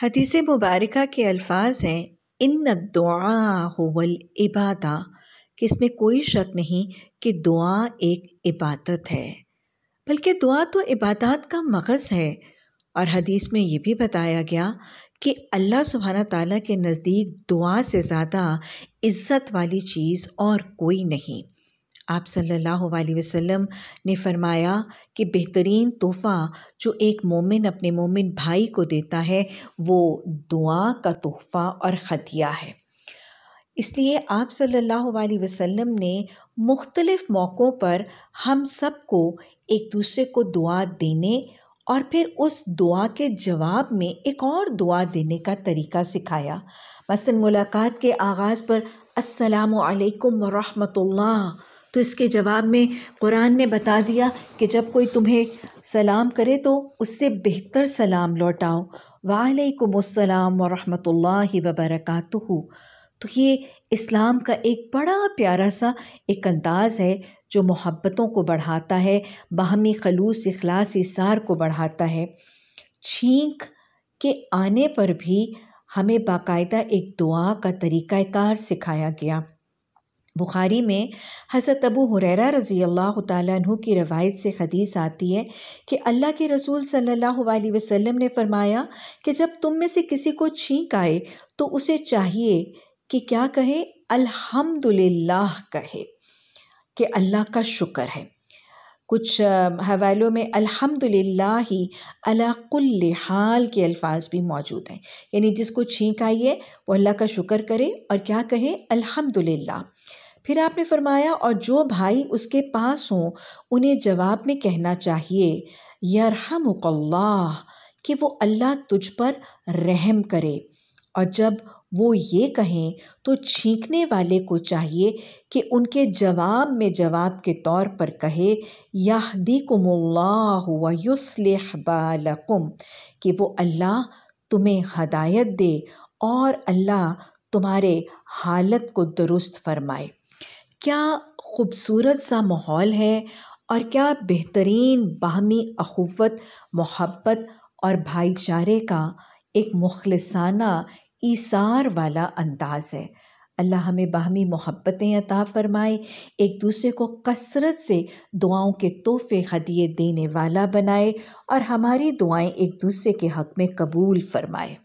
हदीस मुबारक के अल्फाज हैं इन दुआ होवल इबादा कि इसमें कोई शक नहीं कि दुआ एक इबादत है बल्कि दुआ तो इबादत का मगज़ है और हदीस में ये भी बताया गया कि अल्लाह सुबहाना ताला के नज़दीक दुआ से ज़्यादा इज़्ज़त वाली चीज़ और कोई नहीं आप सल्लल्लाहु अलैहि वसल्लम ने फरमाया कि बेहतरीन तोहफ़ा जो एक मोमिन अपने मोमिन भाई को देता है वो दुआ का तोहफ़ा और ख़तिया है इसलिए आप सल्लल्लाहु अलैहि वसल्लम ने मुख्तलिफ़ मौक़ों पर हम सब को एक दूसरे को दुआ देने और फिर उस दुआ के जवाब में एक और दुआ देने का तरीका सिखाया मसन मुलाकात के आगाज़ पर अस्सलाम वालेकुम रहमतुल्लाह तो इसके जवाब में कुरान ने बता दिया कि जब कोई तुम्हें सलाम करे तो उससे बेहतर सलाम लौटाओ वालेकुमसलाम वरहमतुल्ला वबरकत तो ये इस्लाम का एक बड़ा प्यारा सा एक अंदाज़ है जो मोहब्बतों को बढ़ाता है बाहमी खलूस अखलास इसार को बढ़ाता है छींक के आने पर भी हमें बाकायदा एक दुआ का तरीक़ाकार सिखाया गया बुखारी में हज़रत अबू हुररा रज़ी अल्लाह तु की रवायत से हदीस आती है कि अल्लाह के रसूल सल्लल्लाहु अलैहि वसल्लम ने फरमाया कि जब तुम में से किसी को छींक आए तो उसे चाहिए कि क्या कहे अल्हम्दुलिल्लाह कहे कि अल्लाह का शुक्र है कुछ हवालों में अल्हम्दुलिल्लाह ही अला हाल के अल्फाज भी मौजूद हैं यानी जिसको छींक आई है वो अल्लाह का शुक्र करे और क्या कहे अल्हम्दुलिल्लाह फिर आपने फरमाया और जो भाई उसके पास हों उन्हें जवाब में कहना चाहिए यरहमुकल्लाह कि वो अल्लाह तुझ पर रहम करे और जब वो ये कहें तो छींकने वाले को चाहिए कि उनके जवाब में जवाब के तौर पर कहे याहदी कुमुल्लासलह बालकुम कि वो अल्लाह तुम्हें हदायत दे और अल्लाह तुम्हारे हालत को दुरुस्त फरमाए क्या ख़ूबसूरत सा माहौल है और क्या बेहतरीन बाहमी अख़ुवत मोहब्बत और भाईचारे का एक मुखलसाना ईसार वाला अंदाज़ है अल्लाह हमें बाहमी मोहब्बतें अता फ़रमाए एक दूसरे को कसरत से दुआओं के तोहफ़े हदिए देने वाला बनाए और हमारी दुआएं एक दूसरे के हक़ में कबूल फ़रमाए